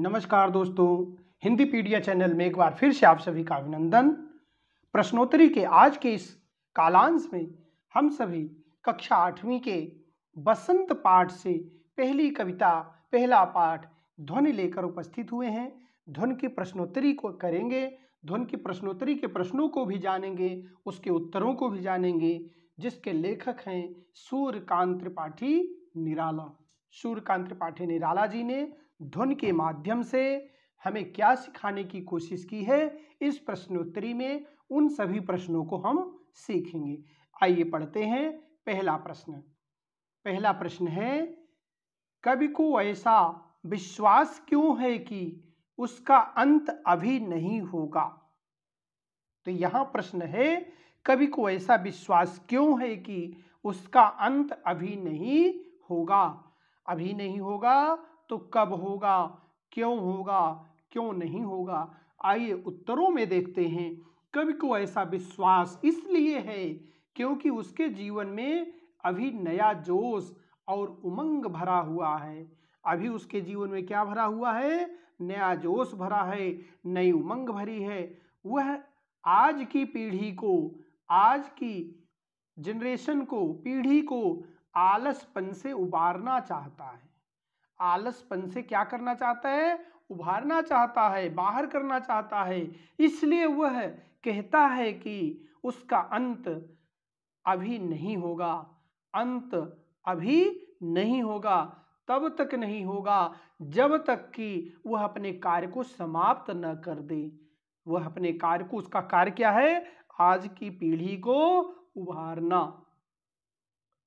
नमस्कार दोस्तों हिंदी पीडिया चैनल में एक बार फिर से आप सभी का अभिनंदन प्रश्नोत्तरी के आज के इस कालांश में हम सभी कक्षा आठवीं के बसंत पाठ से पहली कविता पहला पाठ ध्वनि लेकर उपस्थित हुए हैं ध्वन की प्रश्नोत्तरी को करेंगे ध्वन की प्रश्नोत्तरी के प्रश्नों को भी जानेंगे उसके उत्तरों को भी जानेंगे जिसके लेखक हैं सूर्यकांत त्रिपाठी निराला सूर्यकांत त्रिपाठी निराला जी ने ध्वन के माध्यम से हमें क्या सिखाने की कोशिश की है इस प्रश्नोत्तरी में उन सभी प्रश्नों को हम सीखेंगे आइए पढ़ते हैं पहला प्रश्न पहला प्रश्न है कवि को ऐसा विश्वास क्यों है कि उसका अंत अभी नहीं होगा तो यहां प्रश्न है कवि को ऐसा विश्वास क्यों है कि उसका अंत अभी नहीं होगा अभी नहीं होगा तो कब होगा क्यों होगा क्यों नहीं होगा आइए उत्तरों में देखते हैं कवि को ऐसा विश्वास इसलिए है क्योंकि उसके जीवन में अभी नया जोश और उमंग भरा हुआ है अभी उसके जीवन में क्या भरा हुआ है नया जोश भरा है नई उमंग भरी है वह आज की पीढ़ी को आज की जनरेशन को पीढ़ी को आलसपन से उबारना चाहता है आलसपन से क्या करना चाहता है उभारना चाहता है बाहर करना चाहता है इसलिए वह कहता है कि उसका अंत अभी नहीं होगा अंत अभी नहीं होगा तब तक नहीं होगा जब तक कि वह अपने कार्य को समाप्त न कर दे वह अपने कार्य को उसका कार्य क्या है आज की पीढ़ी को उभारना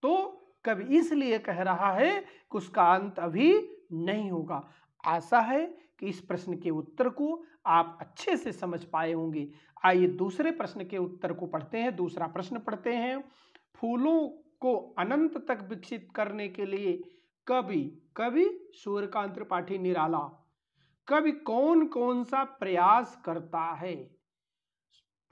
तो कवि इसलिए कह रहा है कि उसका अंत अभी नहीं होगा आशा है कि इस प्रश्न के उत्तर को आप अच्छे से समझ पाए होंगे आइए दूसरे प्रश्न के उत्तर को पढ़ते हैं दूसरा प्रश्न पढ़ते हैं फूलों को अनंत तक विकसित करने के लिए कवि कवि सूर्यकांत त्रिपाठी निराला कवि कौन कौन सा प्रयास करता है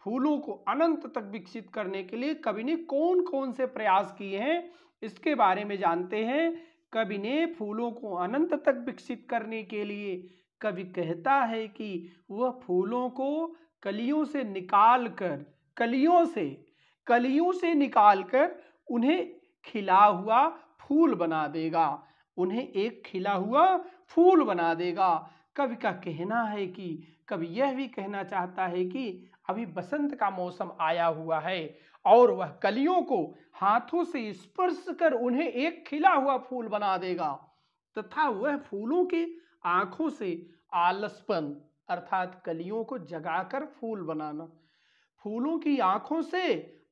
फूलों को अनंत तक विकसित करने के लिए कवि ने कौन कौन से प्रयास किए हैं इसके बारे में जानते हैं कवि ने फूलों को अनंत तक विकसित करने के लिए कवि कहता है कि वह फूलों को कलियों से निकाल कर कलियों से कलियों से निकाल कर उन्हें खिला हुआ फूल बना देगा उन्हें एक खिला हुआ फूल बना देगा कवि का कहना है कि कवि यह भी कहना चाहता है कि अभी बसंत का मौसम आया हुआ है और वह कलियों को हाथों से स्पर्श कर उन्हें एक खिला हुआ फूल बना देगा तथा वह फूलों की आंखों से आलसपन अर्थात कलियों को जगाकर फूल बनाना फूलों की आंखों से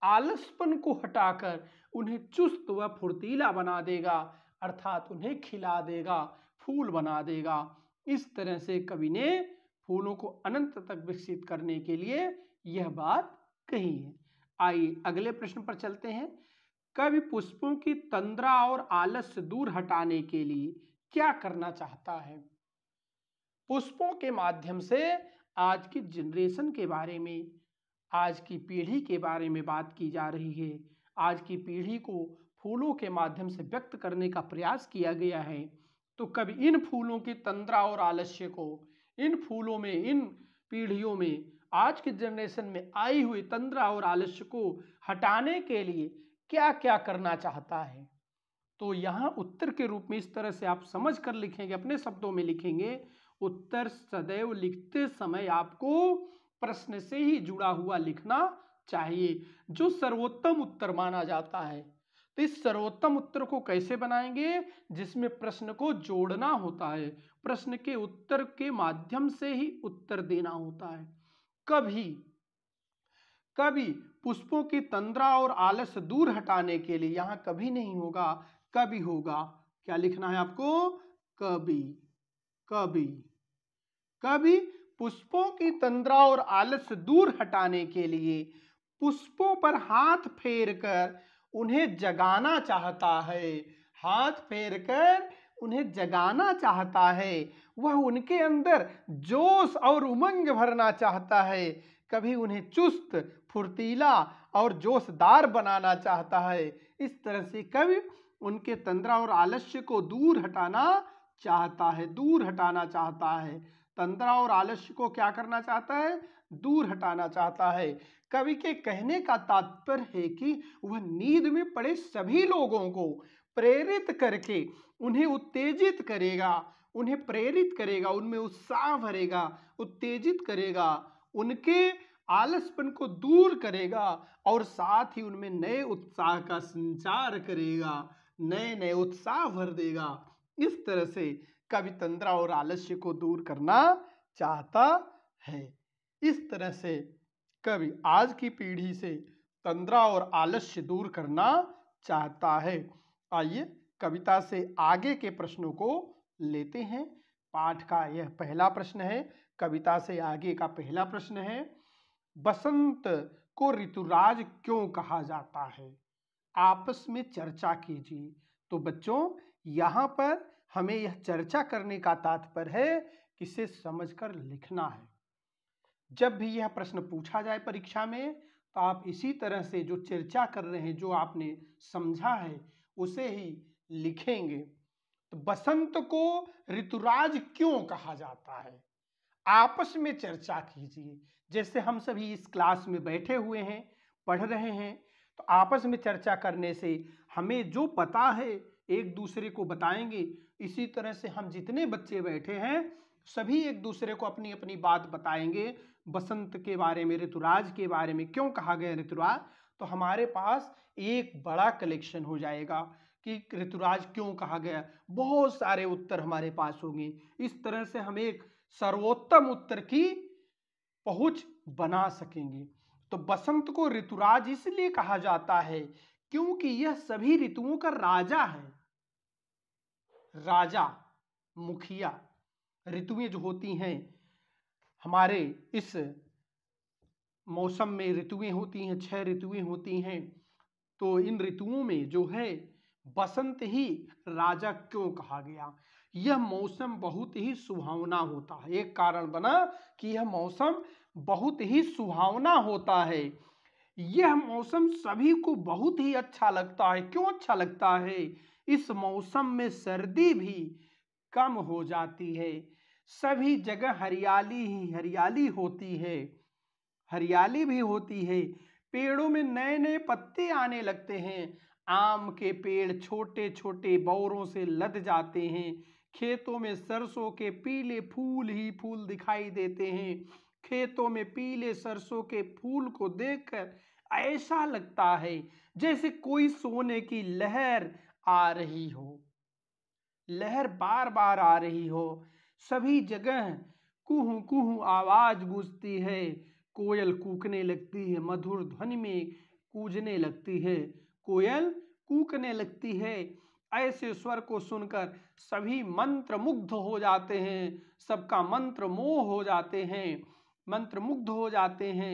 आलसपन को हटाकर उन्हें चुस्त व फुर्तीला बना देगा अर्थात उन्हें खिला देगा फूल बना देगा इस तरह से कवि ने फूलों को अनंत तक विकसित करने के लिए यह बात कही है आइए अगले प्रश्न पर चलते हैं कवि पुष्पों की तंद्रा और आलस दूर हटाने के लिए क्या करना चाहता है पुष्पों के माध्यम से आज की जनरेशन के बारे में आज की पीढ़ी के बारे में बात की जा रही है आज की पीढ़ी को फूलों के माध्यम से व्यक्त करने का प्रयास किया गया है तो कभी इन फूलों की तंद्रा और आलस्य को इन फूलों में इन पीढ़ियों में आज की जनरेशन में आई हुई तंद्रा और आलस्य को हटाने के लिए क्या क्या करना चाहता है तो यहाँ उत्तर के रूप में इस तरह से आप समझ कर लिखेंगे अपने शब्दों में लिखेंगे उत्तर सदैव लिखते समय आपको प्रश्न से ही जुड़ा हुआ लिखना चाहिए जो सर्वोत्तम उत्तर माना जाता है तो इस सर्वोत्तम उत्तर को कैसे बनाएंगे जिसमें प्रश्न को जोड़ना होता है प्रश्न के उत्तर के माध्यम से ही उत्तर देना होता है कभी कभी पुष्पों की तंद्रा और आलस दूर हटाने के लिए यहां कभी नहीं होगा कभी होगा क्या लिखना है आपको कभी कभी कभी पुष्पों की तंद्रा और आलस दूर हटाने के लिए पुष्पों पर हाथ फेर कर उन्हें जगाना चाहता है हाथ फेर कर उन्हें जगाना चाहता है वह उनके अंदर जोश और उमंग भरना चाहता है कभी उन्हें चुस्त फुर्तीला और जोशदार बनाना चाहता है इस तरह से कवि उनके तंद्रा और आलस्य को दूर हटाना चाहता है दूर हटाना चाहता है तंद्रा और आलस्य को क्या करना चाहता है दूर हटाना चाहता है कवि के कहने का तात्पर्य है कि वह नींद में पड़े सभी लोगों को प्रेरित करके उन्हें उत्तेजित करेगा उन्हें प्रेरित करेगा उनमें उत्साह भरेगा उत्तेजित करेगा उनके आलसपन को दूर करेगा और साथ ही उनमें नए उत्साह का संचार करेगा नए नए उत्साह भर देगा इस तरह से कवि तंद्रा और आलस्य को दूर करना चाहता है इस तरह से कवि आज की पीढ़ी से तंद्रा और आलस्य दूर करना चाहता है आइए कविता से आगे के प्रश्नों को लेते हैं पाठ का यह पहला प्रश्न है कविता से आगे का पहला प्रश्न है बसंत को ऋतुराज क्यों कहा जाता है आपस में चर्चा कीजिए तो बच्चों यहाँ पर हमें यह चर्चा करने का तात्पर्य है किसे समझकर लिखना है जब भी यह प्रश्न पूछा जाए परीक्षा में तो आप इसी तरह से जो चर्चा कर रहे हैं जो आपने समझा है उसे ही लिखेंगे तो बसंत को ऋतुराज क्यों कहा जाता है आपस में चर्चा कीजिए जैसे हम सभी इस क्लास में बैठे हुए हैं पढ़ रहे हैं तो आपस में चर्चा करने से हमें जो पता है एक दूसरे को बताएंगे इसी तरह से हम जितने बच्चे बैठे हैं सभी एक दूसरे को अपनी अपनी बात बताएंगे बसंत के बारे में ऋतुराज के बारे में क्यों कहा गया ऋतुराज तो हमारे पास एक बड़ा कलेक्शन हो जाएगा कि ऋतुराज क्यों कहा गया बहुत सारे उत्तर हमारे पास होंगे इस तरह से हम एक सर्वोत्तम उत्तर की पहुंच बना सकेंगे तो बसंत को ऋतुराज इसलिए कहा जाता है क्योंकि यह सभी ऋतुओं का राजा है राजा मुखिया ऋतुएं जो होती हैं हमारे इस मौसम में ऋतुएं होती हैं छह ऋतुएं होती हैं तो इन ऋतुओं में जो है बसंत ही राजा क्यों कहा गया यह मौसम बहुत ही सुहावना होता है एक कारण बना कि यह मौसम बहुत ही सुहावना होता है यह मौसम सभी को बहुत ही अच्छा लगता है क्यों अच्छा लगता है इस मौसम में सर्दी भी कम हो जाती है सभी जगह हरियाली ही हरियाली होती है हरियाली भी होती है पेड़ों में नए नए पत्ते आने लगते हैं आम के पेड़ छोटे छोटे बौरों से लद जाते हैं खेतों में सरसों के पीले फूल ही फूल दिखाई देते हैं खेतों में पीले सरसों के फूल को देखकर ऐसा लगता है जैसे कोई सोने की लहर आ रही हो लहर बार बार आ रही हो सभी जगह कुहू कुहू आवाज गूंजती है कोयल कूकने लगती है मधुर ध्वनि में कूजने लगती है कोयल कूकने लगती है ऐसे स्वर को सुनकर सभी मंत्र मुग्ध हो जाते हैं सबका मंत्र मोह हो जाते हैं मंत्र मुग्ध हो जाते हैं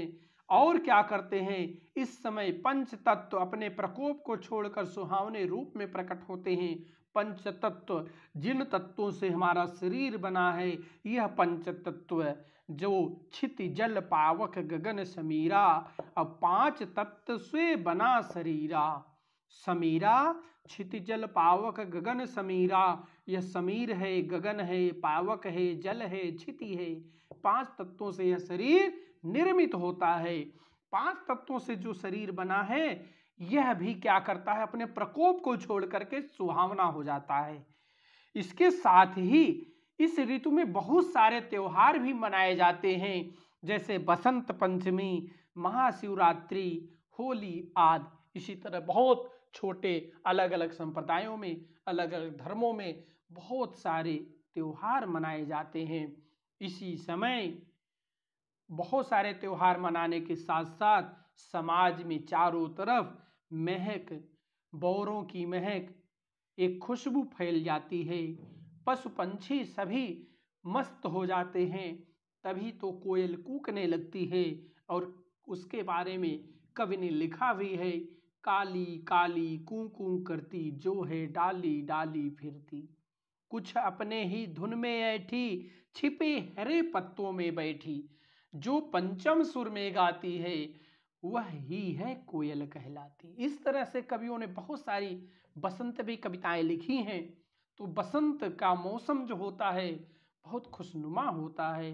और क्या करते हैं इस समय पंच तत्व अपने प्रकोप को छोड़कर सुहावने रूप में प्रकट होते हैं पंच तत्व जिन तत्वों से हमारा शरीर बना है यह पंच तत्व जो क्षिति जल पावक गगन समीरा अब पांच तत्व से बना शरीरा समीरा जल पावक गगन समीरा यह समीर है गगन है पावक है जल है क्षिति है पांच तत्वों से यह शरीर निर्मित होता है पांच तत्वों से जो शरीर बना है यह भी क्या करता है अपने प्रकोप को छोड़ करके सुहावना हो जाता है इसके साथ ही इस ऋतु में बहुत सारे त्योहार भी मनाए जाते हैं जैसे बसंत पंचमी महाशिवरात्रि होली आदि इसी तरह बहुत छोटे अलग अलग संप्रदायों में अलग अलग धर्मों में बहुत सारे त्योहार मनाए जाते हैं इसी समय बहुत सारे त्यौहार मनाने के साथ साथ समाज में चारों तरफ महक बोरों की महक एक खुशबू फैल जाती है पशु पंछी सभी मस्त हो जाते हैं तभी तो कोयल कूकने लगती है और उसके बारे में कवि ने लिखा भी है काली काली कूं कूं करती जो है डाली डाली फिरती कुछ अपने ही धुन में ऐठी छिपे हरे पत्तों में बैठी जो पंचम सुर में गाती है वह ही है कोयल कहलाती इस तरह से कवियों ने बहुत सारी बसंत भी कविताएं लिखी हैं तो बसंत का मौसम जो होता है बहुत खुशनुमा होता है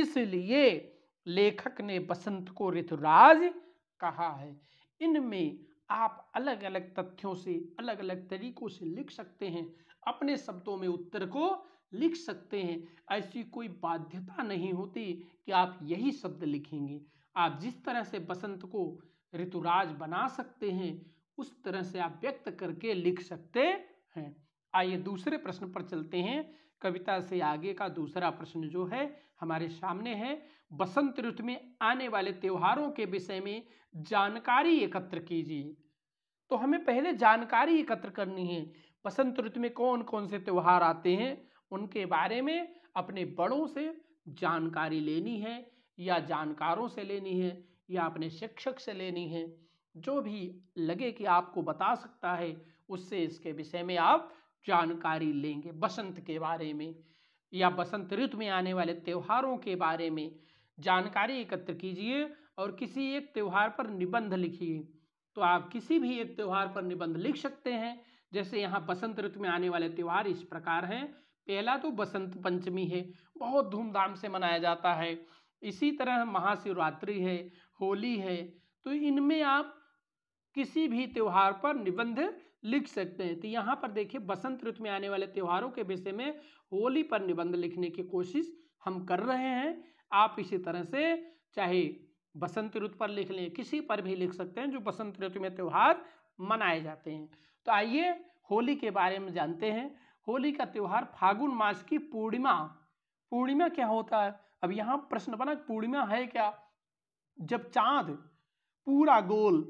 इसलिए लेखक ने बसंत को ऋतुराज कहा है इनमें आप अलग अलग तथ्यों से अलग अलग तरीकों से लिख सकते हैं अपने शब्दों में उत्तर को लिख सकते हैं ऐसी कोई बाध्यता नहीं होती कि आप यही शब्द लिखेंगे आप जिस तरह से बसंत को ऋतुराज बना सकते हैं उस तरह से आप व्यक्त करके लिख सकते हैं आइए दूसरे प्रश्न पर चलते हैं कविता से आगे का दूसरा प्रश्न जो है हमारे सामने है बसंत ऋतु में आने वाले त्योहारों के विषय में जानकारी एकत्र कीजिए तो हमें पहले जानकारी एकत्र करनी है बसंत ऋतु में कौन कौन से त्यौहार आते हैं उनके बारे में अपने बड़ों से जानकारी लेनी है या जानकारों से लेनी है या अपने शिक्षक से लेनी है जो भी लगे कि आपको बता सकता है उससे इसके विषय में आप जानकारी लेंगे बसंत के बारे में या बसंत ऋतु में आने वाले त्योहारों के बारे में जानकारी एकत्र कीजिए और किसी एक त्यौहार पर निबंध लिखिए तो आप किसी भी एक त्यौहार पर निबंध लिख सकते हैं जैसे यहाँ बसंत ऋतु में आने वाले त्यौहार इस प्रकार हैं पहला तो बसंत पंचमी है बहुत धूमधाम से मनाया जाता है इसी तरह महाशिवरात्रि है होली है तो इनमें आप किसी भी त्यौहार पर निबंध लिख सकते हैं तो यहाँ पर देखिए बसंत ऋतु में आने वाले त्योहारों के विषय में होली पर निबंध लिखने की कोशिश हम कर रहे हैं आप इसी तरह से चाहे बसंत ऋतु पर लिख लें किसी पर भी लिख सकते हैं जो बसंत ऋतु में त्यौहार मनाए जाते हैं तो आइए होली के बारे में जानते हैं होली का त्यौहार फागुन मास की पूर्णिमा पूर्णिमा क्या होता है अब यहाँ प्रश्न बना पूर्णिमा है क्या जब चांद पूरा गोल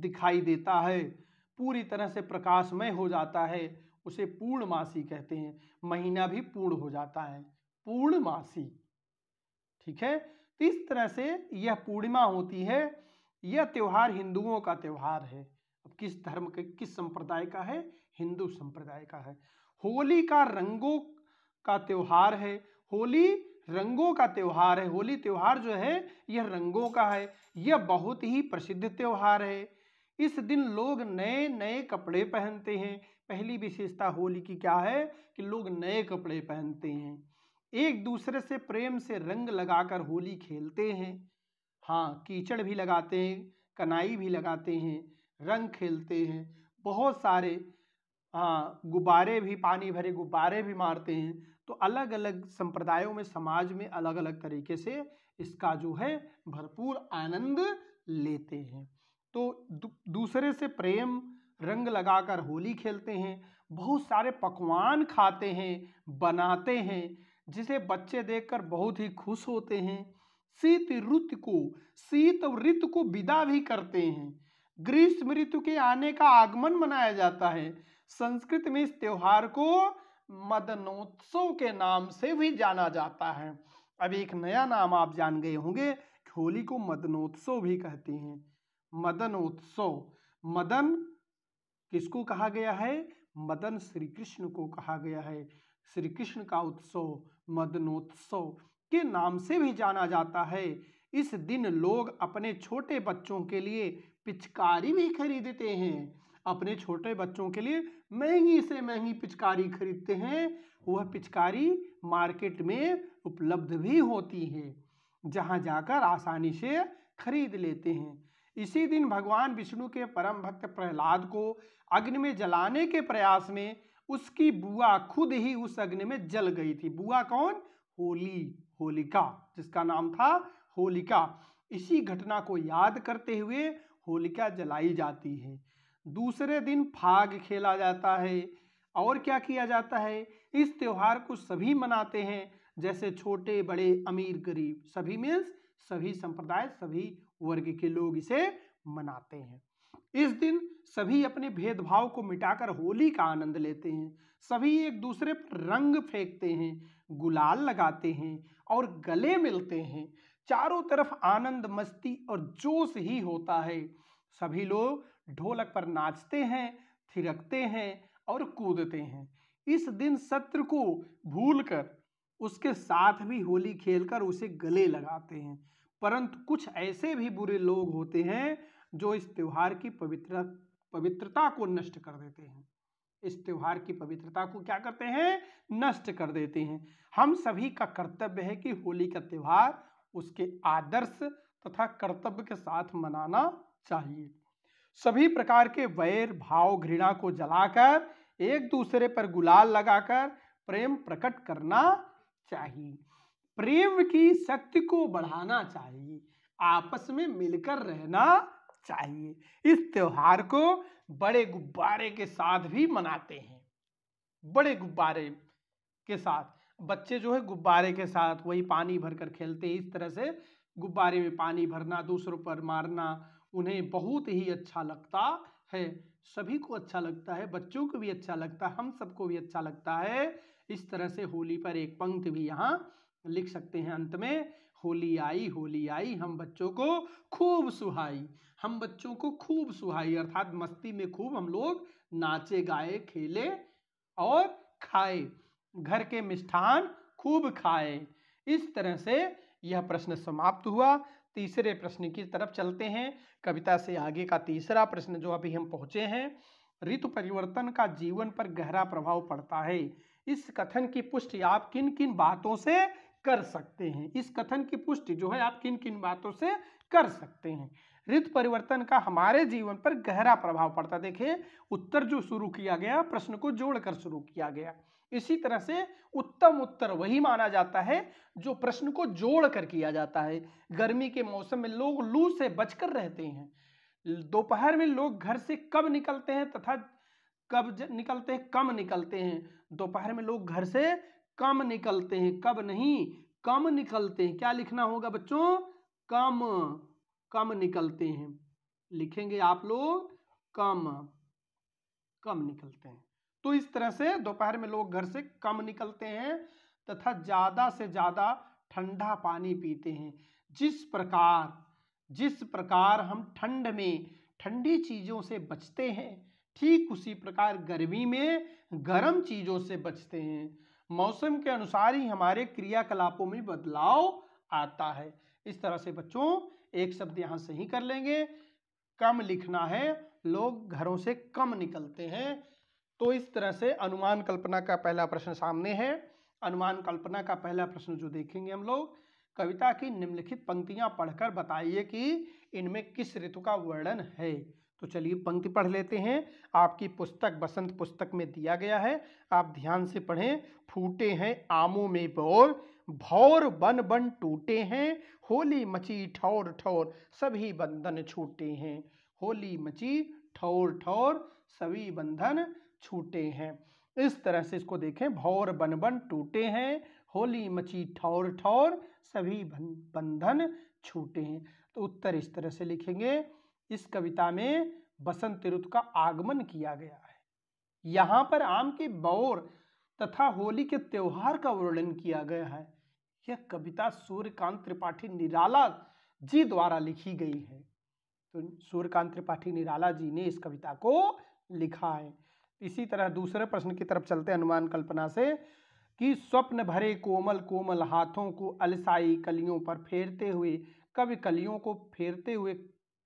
दिखाई देता है पूरी तरह से प्रकाशमय हो जाता है उसे पूर्णमासी कहते हैं महीना भी पूर्ण हो जाता है पूर्णमासी ठीक है तो इस तरह से यह पूर्णिमा होती है यह त्यौहार हिंदुओं का त्यौहार है अब किस धर्म के किस संप्रदाय का है हिंदू संप्रदाय का है होली का रंगों का त्यौहार है होली रंगों का त्यौहार है होली त्यौहार जो है यह रंगों का है यह बहुत ही प्रसिद्ध त्यौहार है इस दिन लोग नए नए कपड़े पहनते हैं पहली विशेषता होली की क्या है कि लोग नए कपड़े पहनते हैं एक दूसरे से प्रेम से रंग लगाकर होली खेलते हैं हाँ कीचड़ भी लगाते हैं कनाई भी लगाते हैं रंग खेलते हैं बहुत सारे गुब्बारे भी पानी भरे गुब्बारे भी मारते हैं तो अलग अलग संप्रदायों में समाज में अलग अलग तरीके से इसका जो है भरपूर आनंद लेते हैं तो दूसरे से प्रेम रंग लगाकर होली खेलते हैं बहुत सारे पकवान खाते हैं बनाते हैं जिसे बच्चे देखकर बहुत ही खुश होते हैं शीत ऋतु को शीत ऋतु को विदा भी करते हैं ग्रीष्म ऋतु के आने का आगमन मनाया जाता है संस्कृत में इस त्योहार को मदनोत्सव के नाम से भी जाना जाता है अब एक नया नाम आप जान गए होंगे होली को मदनोत्सव भी कहते हैं मदनोत्सव मदन किसको कहा गया है मदन श्री कृष्ण को कहा गया है श्री कृष्ण का उत्सव मदनोत्सव के नाम से भी जाना जाता है इस दिन लोग अपने छोटे बच्चों के लिए पिचकारी भी खरीदते हैं अपने छोटे बच्चों के लिए महंगी से महंगी पिचकारी खरीदते हैं वह पिचकारी मार्केट में उपलब्ध भी होती है जहाँ जाकर आसानी से खरीद लेते हैं इसी दिन भगवान विष्णु के परम भक्त प्रहलाद को अग्नि में जलाने के प्रयास में उसकी बुआ खुद ही उस अग्नि में जल गई थी बुआ कौन होली होलिका जिसका नाम था होलिका इसी घटना को याद करते हुए होलिका जलाई जाती है दूसरे दिन फाग खेला जाता है और क्या किया जाता है इस त्यौहार को सभी मनाते हैं जैसे छोटे बड़े अमीर गरीब सभी मीन्स सभी संप्रदाय सभी वर्ग के लोग इसे मनाते हैं इस दिन सभी अपने भेदभाव को मिटाकर होली का आनंद लेते हैं सभी एक दूसरे पर रंग फेंकते हैं गुलाल लगाते हैं और गले मिलते हैं चारों तरफ आनंद मस्ती और जोश ही होता है सभी लोग ढोलक पर नाचते हैं थिरकते हैं और कूदते हैं इस दिन सत्र को भूलकर उसके साथ भी होली खेलकर उसे गले लगाते हैं परंतु कुछ ऐसे भी बुरे लोग होते हैं जो इस त्यौहार की पवित्र पवित्रता को नष्ट कर देते हैं इस त्यौहार की पवित्रता को क्या करते हैं नष्ट कर देते हैं हम सभी का कर्तव्य है कि होली का त्यौहार उसके आदर्श तथा कर्तव्य के साथ मनाना चाहिए सभी प्रकार के वैर भाव घृणा को जलाकर एक दूसरे पर गुलाल लगाकर प्रेम प्रकट करना चाहिए प्रेम की शक्ति को बढ़ाना चाहिए आपस में मिलकर रहना चाहिए इस त्योहार को बड़े गुब्बारे के साथ भी मनाते हैं बड़े गुब्बारे के साथ बच्चे जो है गुब्बारे के साथ वही पानी भरकर खेलते हैं इस तरह से गुब्बारे में पानी भरना दूसरों पर मारना उन्हें बहुत ही अच्छा लगता है सभी को अच्छा लगता है बच्चों को भी अच्छा लगता है हम सबको भी अच्छा लगता है इस तरह से होली पर एक पंक्ति भी यहाँ लिख सकते हैं अंत में होली आई होली आई हम बच्चों को खूब सुहाई हम बच्चों को खूब सुहाई अर्थात मस्ती में खूब हम लोग नाचे गाए खेले और खाए घर के मिष्ठान खूब खाए इस तरह से यह प्रश्न समाप्त हुआ तीसरे प्रश्न की तरफ चलते हैं कविता से आगे का तीसरा प्रश्न जो अभी हम पहुंचे हैं ऋतु परिवर्तन का जीवन पर गहरा प्रभाव पड़ता है इस कथन की पुष्टि आप किन किन बातों से कर सकते हैं इस कथन की पुष्टि जो है आप किन किन बातों से कर सकते हैं ऋतु परिवर्तन का हमारे जीवन पर गहरा प्रभाव पड़ता देखिए उत्तर जो शुरू किया गया प्रश्न को जोड़कर शुरू किया गया इसी तरह से उत्तम उत्तर वही माना जाता है जो प्रश्न को जोड़ कर किया जाता है गर्मी के मौसम में लोग लू से बचकर रहते हैं दोपहर में लोग घर से कब निकलते हैं तथा कब निकलते हैं कम निकलते हैं दोपहर में लोग घर से कम निकलते हैं कब नहीं कम निकलते हैं क्या लिखना होगा बच्चों कम कम निकलते हैं लिखेंगे आप लोग कम कम निकलते हैं तो इस तरह से दोपहर में लोग घर से कम निकलते हैं तथा ज़्यादा से ज़्यादा ठंडा पानी पीते हैं जिस प्रकार जिस प्रकार हम ठंड में ठंडी चीज़ों से बचते हैं ठीक उसी प्रकार गर्मी में गर्म चीज़ों से बचते हैं मौसम के अनुसार ही हमारे क्रियाकलापों में बदलाव आता है इस तरह से बच्चों एक शब्द यहाँ सही कर लेंगे कम लिखना है लोग घरों से कम निकलते हैं तो इस तरह से अनुमान कल्पना का पहला प्रश्न सामने है अनुमान कल्पना का पहला प्रश्न जो देखेंगे हम लोग कविता की निम्नलिखित पंक्तियां पढ़कर बताइए कि इनमें किस ऋतु का वर्णन है तो चलिए पंक्ति पढ़ लेते हैं आपकी पुस्तक बसंत पुस्तक में दिया गया है आप ध्यान से पढ़ें फूटे हैं आमों में बोर भौर बन बन टूटे हैं होली मची ठौर ठौर सभी बंधन छूटे हैं होली मची ठौर ठौर सभी बंधन छूटे हैं इस तरह से इसको देखें भौर बन बन टूटे हैं होली मची ठौर ठौर सभी बंधन छूटे हैं तो उत्तर इस तरह से लिखेंगे इस कविता में बसंत ऋतु का आगमन किया गया है यहाँ पर आम के बौर तथा होली के त्योहार का वर्णन किया गया है यह कविता सूर्यकांत त्रिपाठी निराला जी द्वारा लिखी गई है तो सूर्यकांत त्रिपाठी निराला जी ने इस कविता को लिखा है इसी तरह दूसरे प्रश्न की तरफ चलते अनुमान कल्पना से कि स्वप्न भरे कोमल कोमल हाथों को अलसाई कलियों पर फेरते हुए कवि कलियों को फेरते हुए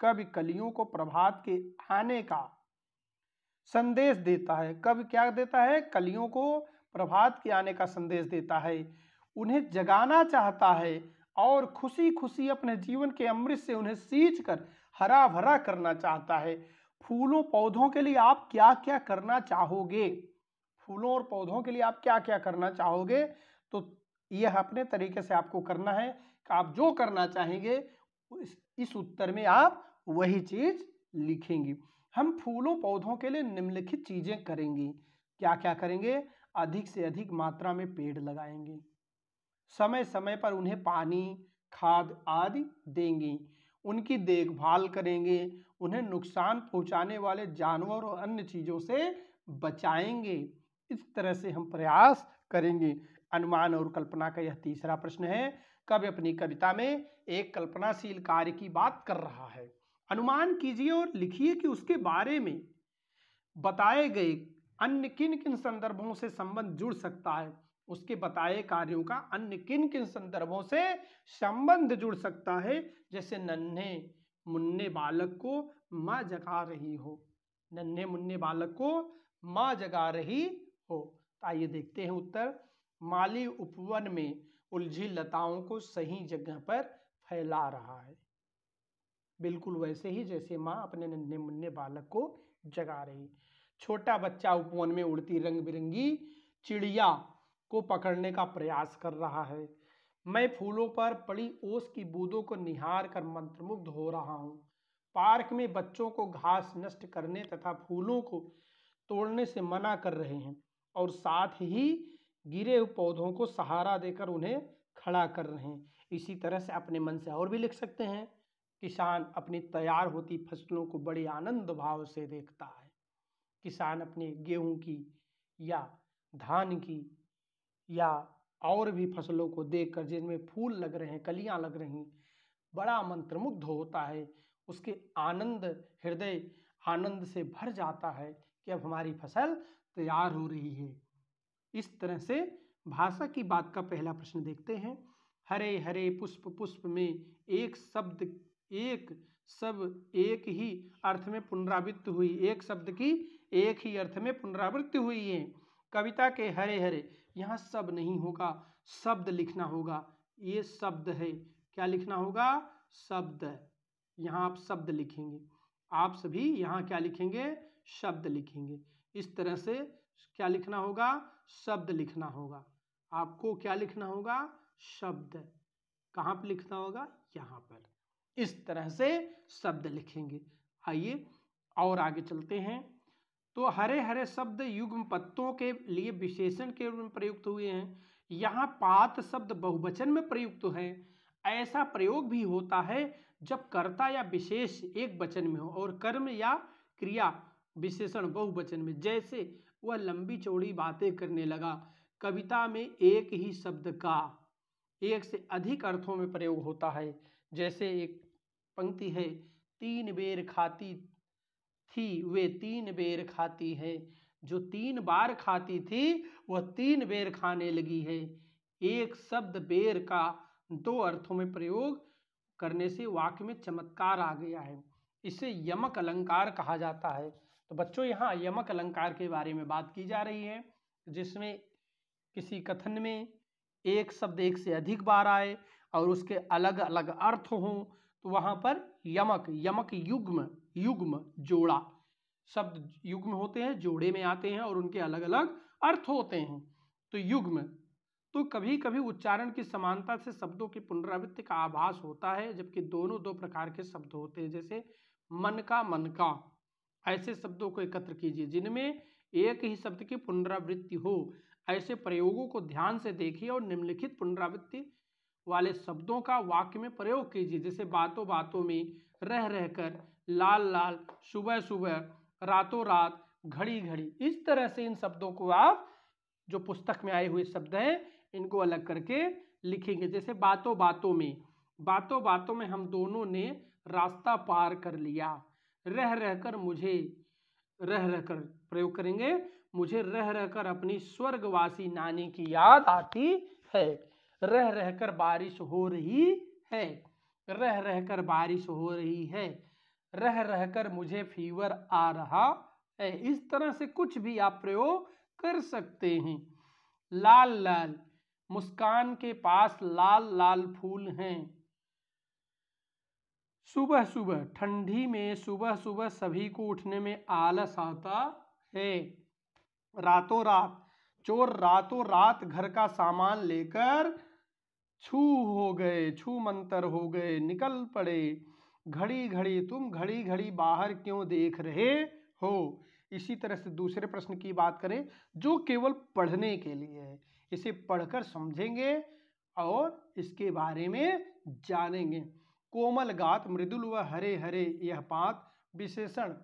कवि कलियों को प्रभात के आने का संदेश देता है कब क्या देता है कलियों को प्रभात के आने का संदेश देता है उन्हें जगाना चाहता है और खुशी खुशी अपने जीवन के अमृत से उन्हें सींच कर हरा भरा करना चाहता है फूलों पौधों के लिए आप क्या क्या करना चाहोगे फूलों और पौधों के लिए आप क्या क्या करना चाहोगे तो यह अपने तरीके से आपको करना है कि आप जो करना चाहेंगे इस, उत्तर में आप वही चीज लिखेंगे हम फूलों पौधों के लिए निम्नलिखित चीजें करेंगे क्या क्या करेंगे अधिक से अधिक मात्रा में पेड़ लगाएंगे समय समय पर उन्हें पानी खाद आदि देंगे उनकी देखभाल करेंगे उन्हें नुकसान पहुंचाने वाले जानवर और अन्य चीज़ों से बचाएंगे इस तरह से हम प्रयास करेंगे अनुमान और कल्पना का यह तीसरा प्रश्न है कवि अपनी कविता में एक कल्पनाशील कार्य की बात कर रहा है अनुमान कीजिए और लिखिए कि उसके बारे में बताए गए अन्य किन किन संदर्भों से संबंध जुड़ सकता है उसके बताए कार्यों का अन्य किन किन संदर्भों से संबंध जुड़ सकता है जैसे नन्हे मुन्ने बालक को माँ जगा रही हो नन्हे मुन्ने बालक को माँ जगा रही हो तो आइए देखते हैं उत्तर माली उपवन में उलझी लताओं को सही जगह पर फैला रहा है बिल्कुल वैसे ही जैसे माँ अपने नन्हे मुन्ने बालक को जगा रही छोटा बच्चा उपवन में उड़ती रंग बिरंगी चिड़िया को पकड़ने का प्रयास कर रहा है मैं फूलों पर पड़ी ओस की बूंदों को निहार कर मंत्रमुग्ध हो रहा हूँ पार्क में बच्चों को घास नष्ट करने तथा फूलों को तोड़ने से मना कर रहे हैं और साथ ही गिरे पौधों को सहारा देकर उन्हें खड़ा कर रहे हैं इसी तरह से अपने मन से और भी लिख सकते हैं किसान अपनी तैयार होती फसलों को बड़े आनंद भाव से देखता है किसान अपने गेहूं की या धान की या और भी फसलों को देखकर जिनमें फूल लग रहे हैं कलियां लग रही बड़ा मंत्रमुग्ध होता है उसके आनंद हृदय आनंद से भर जाता है कि अब हमारी फसल तैयार हो रही है इस तरह से भाषा की बात का पहला प्रश्न देखते हैं हरे हरे पुष्प पुष्प में एक शब्द एक सब एक ही अर्थ में पुनरावृत्ति हुई एक शब्द की एक ही अर्थ में पुनरावृत्ति हुई है कविता के हरे हरे यहाँ सब नहीं होगा शब्द लिखना होगा ये शब्द है क्या लिखना होगा शब्द यहाँ आप शब्द लिखेंगे आप सभी यहाँ क्या लिखेंगे शब्द लिखेंगे इस तरह से क्या लिखना होगा शब्द लिखना होगा आपको क्या लिखना होगा शब्द कहाँ पर लिखना होगा यहाँ पर इस तरह से शब्द लिखेंगे आइए और आगे चलते हैं तो हरे हरे शब्द युग्म पत्तों के लिए विशेषण के रूप में प्रयुक्त हुए हैं यहाँ पात शब्द बहुवचन में प्रयुक्त है ऐसा प्रयोग भी होता है जब कर्ता या विशेष एक वचन में हो और कर्म या क्रिया विशेषण बहुवचन में जैसे वह लंबी चौड़ी बातें करने लगा कविता में एक ही शब्द का एक से अधिक अर्थों में प्रयोग होता है जैसे एक पंक्ति है तीन बेर खाती थी वे तीन बेर खाती है जो तीन बार खाती थी वह तीन बेर खाने लगी है एक शब्द बेर का दो अर्थों में प्रयोग करने से वाक्य में चमत्कार आ गया है इसे यमक अलंकार कहा जाता है तो बच्चों यहाँ यमक अलंकार के बारे में बात की जा रही है जिसमें किसी कथन में एक शब्द एक से अधिक बार आए और उसके अलग अलग अर्थ हों तो वहाँ पर यमक यमक युग्म युग्म जोड़ा शब्द युग्म होते हैं जोड़े में आते हैं और उनके अलग अलग अर्थ होते हैं तो युग्म तो कभी कभी उच्चारण की समानता से शब्दों की पुनरावृत्ति का आभास होता है जबकि दोनों दो प्रकार के शब्द होते हैं जैसे मन का मन का ऐसे शब्दों को एकत्र कीजिए जिनमें एक ही शब्द की पुनरावृत्ति हो ऐसे प्रयोगों को ध्यान से देखिए और निम्नलिखित पुनरावृत्ति वाले शब्दों का वाक्य में प्रयोग कीजिए जैसे बातों बातों में रह रहकर लाल लाल सुबह सुबह रातों रात घड़ी घड़ी इस तरह से इन शब्दों को आप जो पुस्तक में आए हुए शब्द हैं इनको अलग करके लिखेंगे जैसे बातों बातों में बातों बातों में हम दोनों ने रास्ता पार कर लिया रह रह कर मुझे रह रह कर प्रयोग करेंगे मुझे रह रहकर अपनी स्वर्गवासी नानी की याद आती है रह रह कर बारिश हो रही है रह रह कर बारिश हो रही है रह रहकर मुझे फीवर आ रहा है इस तरह से कुछ भी आप प्रयोग कर सकते हैं लाल लाल मुस्कान के पास लाल लाल फूल हैं सुबह सुबह ठंडी में सुबह सुबह सभी को उठने में आलस आता है रातों रात चोर रातों रात घर का सामान लेकर छू हो गए छू मंतर हो गए निकल पड़े घड़ी घड़ी तुम घड़ी घड़ी बाहर क्यों देख रहे हो इसी तरह से दूसरे प्रश्न की बात करें जो केवल पढ़ने के लिए है इसे पढ़कर समझेंगे और इसके बारे में जानेंगे कोमल गात मृदुल व हरे हरे यह पात विशेषण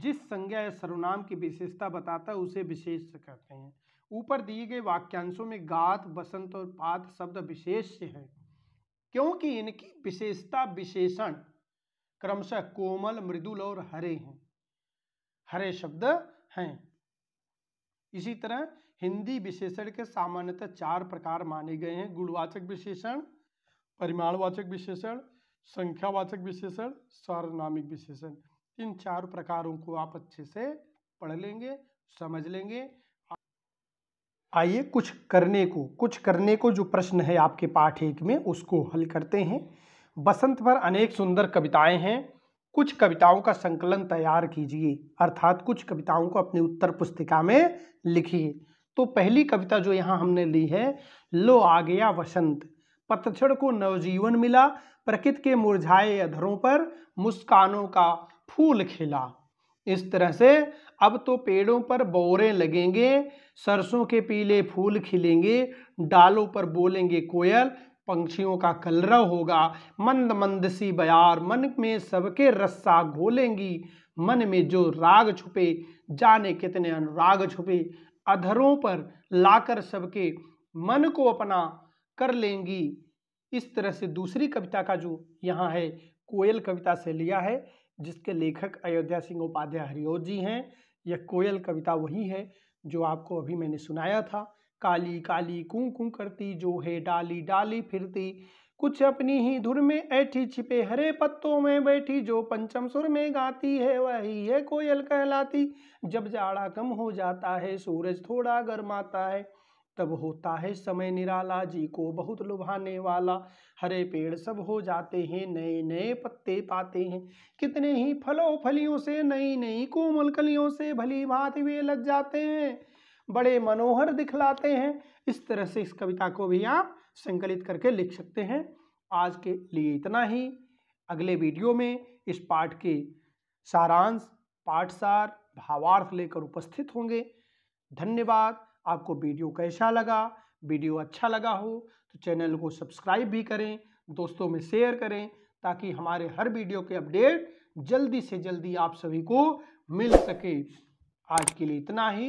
जिस संज्ञा या सर्वनाम की विशेषता बताता है उसे विशेष कहते हैं ऊपर दिए गए वाक्यांशों में गात बसंत और पात शब्द विशेष हैं क्योंकि इनकी विशेषता विशेषण क्रमशः कोमल मृदुल और हरे हैं हरे शब्द हैं इसी तरह हिंदी विशेषण के सामान्यतः चार प्रकार माने गए हैं गुणवाचक विशेषण परिमाणवाचक विशेषण संख्यावाचक विशेषण सार्वनामिक विशेषण इन चार प्रकारों को आप अच्छे से पढ़ लेंगे समझ लेंगे आइए कुछ करने को कुछ करने को जो प्रश्न है आपके पाठ एक में उसको हल करते हैं बसंत पर अनेक सुंदर कविताएं हैं कुछ कविताओं का संकलन तैयार कीजिए अर्थात कुछ कविताओं को अपनी उत्तर पुस्तिका में लिखिए तो पहली कविता जो यहाँ हमने ली है लो आ गया वसंत पतझड़ को नवजीवन मिला प्रकृति के मुरझाए अधरों पर मुस्कानों का फूल खिला इस तरह से अब तो पेड़ों पर बोरे लगेंगे सरसों के पीले फूल खिलेंगे डालों पर बोलेंगे कोयल पंक्षियों का कलरव होगा मंद मंद सी बयार मन में सबके रस्सा घोलेंगी मन में जो राग छुपे जाने कितने अनुराग छुपे अधरों पर लाकर सबके मन को अपना कर लेंगी इस तरह से दूसरी कविता का जो यहाँ है कोयल कविता से लिया है जिसके लेखक अयोध्या सिंह उपाध्याय हरिओ जी हैं यह कोयल कविता वही है जो आपको अभी मैंने सुनाया था काली काली कुं कुं करती जो है डाली डाली फिरती कुछ अपनी ही धुर में ऐठी छिपे हरे पत्तों में बैठी जो पंचम सुर में गाती है वही है कोयल कहलाती जब जाड़ा कम हो जाता है सूरज थोड़ा गर्माता है तब होता है समय निराला जी को बहुत लुभाने वाला हरे पेड़ सब हो जाते हैं नए नए पत्ते पाते हैं कितने ही फलों फलियों से नई नई कोमल कलियों से भली भांति वे लग जाते हैं बड़े मनोहर दिखलाते हैं इस तरह से इस कविता को भी आप संकलित करके लिख सकते हैं आज के लिए इतना ही अगले वीडियो में इस पाठ के सारांश पाठसार भावार्थ लेकर उपस्थित होंगे धन्यवाद आपको वीडियो कैसा लगा वीडियो अच्छा लगा हो तो चैनल को सब्सक्राइब भी करें दोस्तों में शेयर करें ताकि हमारे हर वीडियो के अपडेट जल्दी से जल्दी आप सभी को मिल सके आज के लिए इतना ही